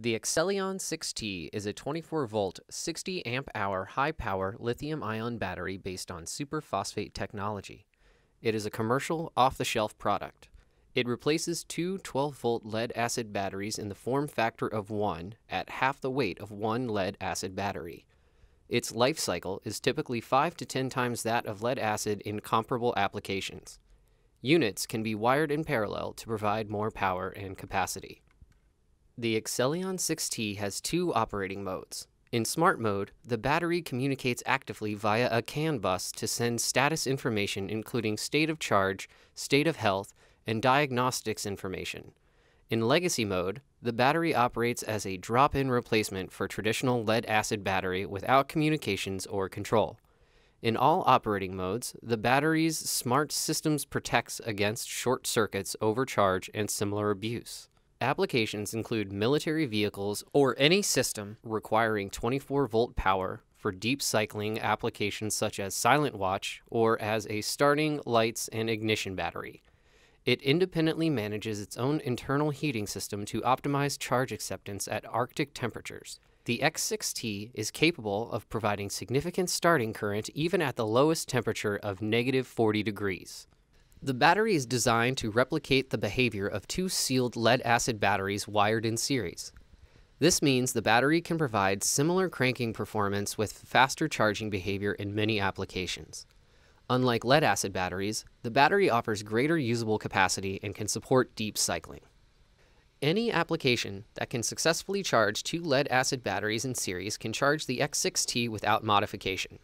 The Excellion 6T is a 24-volt, 60-amp-hour high-power lithium-ion battery based on superphosphate technology. It is a commercial, off-the-shelf product. It replaces two 12-volt lead-acid batteries in the form factor of one at half the weight of one lead-acid battery. Its life cycle is typically 5 to 10 times that of lead-acid in comparable applications. Units can be wired in parallel to provide more power and capacity. The Excellion 6T has two operating modes. In Smart Mode, the battery communicates actively via a CAN bus to send status information including state of charge, state of health, and diagnostics information. In Legacy Mode, the battery operates as a drop-in replacement for traditional lead-acid battery without communications or control. In all operating modes, the battery's smart systems protects against short circuits, overcharge, and similar abuse. Applications include military vehicles or any system requiring 24 volt power for deep cycling applications such as Silent Watch or as a starting, lights, and ignition battery. It independently manages its own internal heating system to optimize charge acceptance at Arctic temperatures. The X6T is capable of providing significant starting current even at the lowest temperature of negative 40 degrees. The battery is designed to replicate the behavior of two sealed lead-acid batteries wired in series. This means the battery can provide similar cranking performance with faster charging behavior in many applications. Unlike lead-acid batteries, the battery offers greater usable capacity and can support deep cycling. Any application that can successfully charge two lead-acid batteries in series can charge the X6T without modification.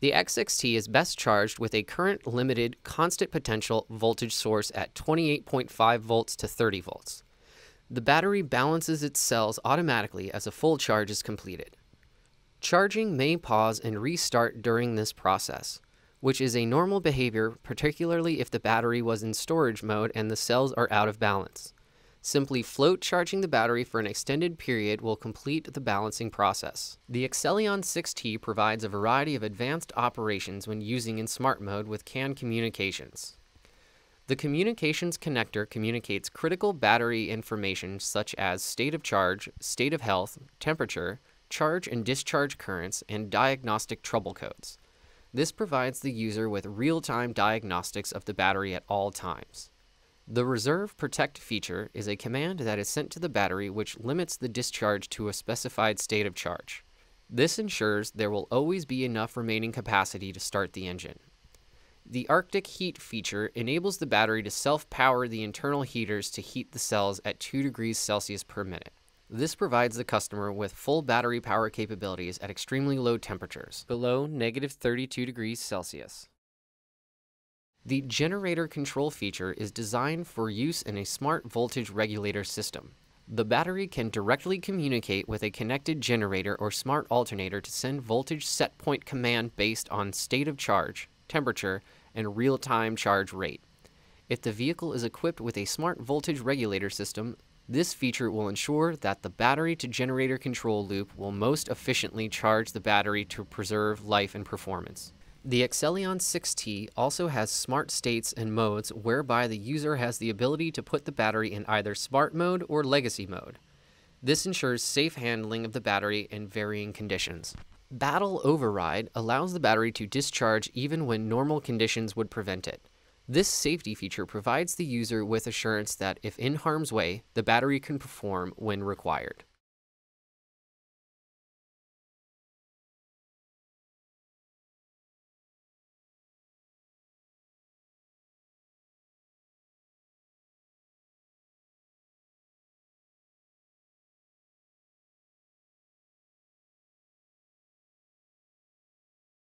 The XXT is best charged with a current limited constant potential voltage source at 28.5 volts to 30 volts. The battery balances its cells automatically as a full charge is completed. Charging may pause and restart during this process, which is a normal behavior particularly if the battery was in storage mode and the cells are out of balance. Simply float charging the battery for an extended period will complete the balancing process. The Excellion 6T provides a variety of advanced operations when using in smart mode with CAN communications. The communications connector communicates critical battery information such as state of charge, state of health, temperature, charge and discharge currents, and diagnostic trouble codes. This provides the user with real-time diagnostics of the battery at all times. The reserve protect feature is a command that is sent to the battery which limits the discharge to a specified state of charge. This ensures there will always be enough remaining capacity to start the engine. The Arctic heat feature enables the battery to self-power the internal heaters to heat the cells at 2 degrees Celsius per minute. This provides the customer with full battery power capabilities at extremely low temperatures, below negative 32 degrees Celsius. The generator control feature is designed for use in a smart voltage regulator system. The battery can directly communicate with a connected generator or smart alternator to send voltage setpoint command based on state of charge, temperature, and real-time charge rate. If the vehicle is equipped with a smart voltage regulator system, this feature will ensure that the battery to generator control loop will most efficiently charge the battery to preserve life and performance. The Excellion 6T also has smart states and modes whereby the user has the ability to put the battery in either smart mode or legacy mode. This ensures safe handling of the battery in varying conditions. Battle Override allows the battery to discharge even when normal conditions would prevent it. This safety feature provides the user with assurance that if in harm's way, the battery can perform when required.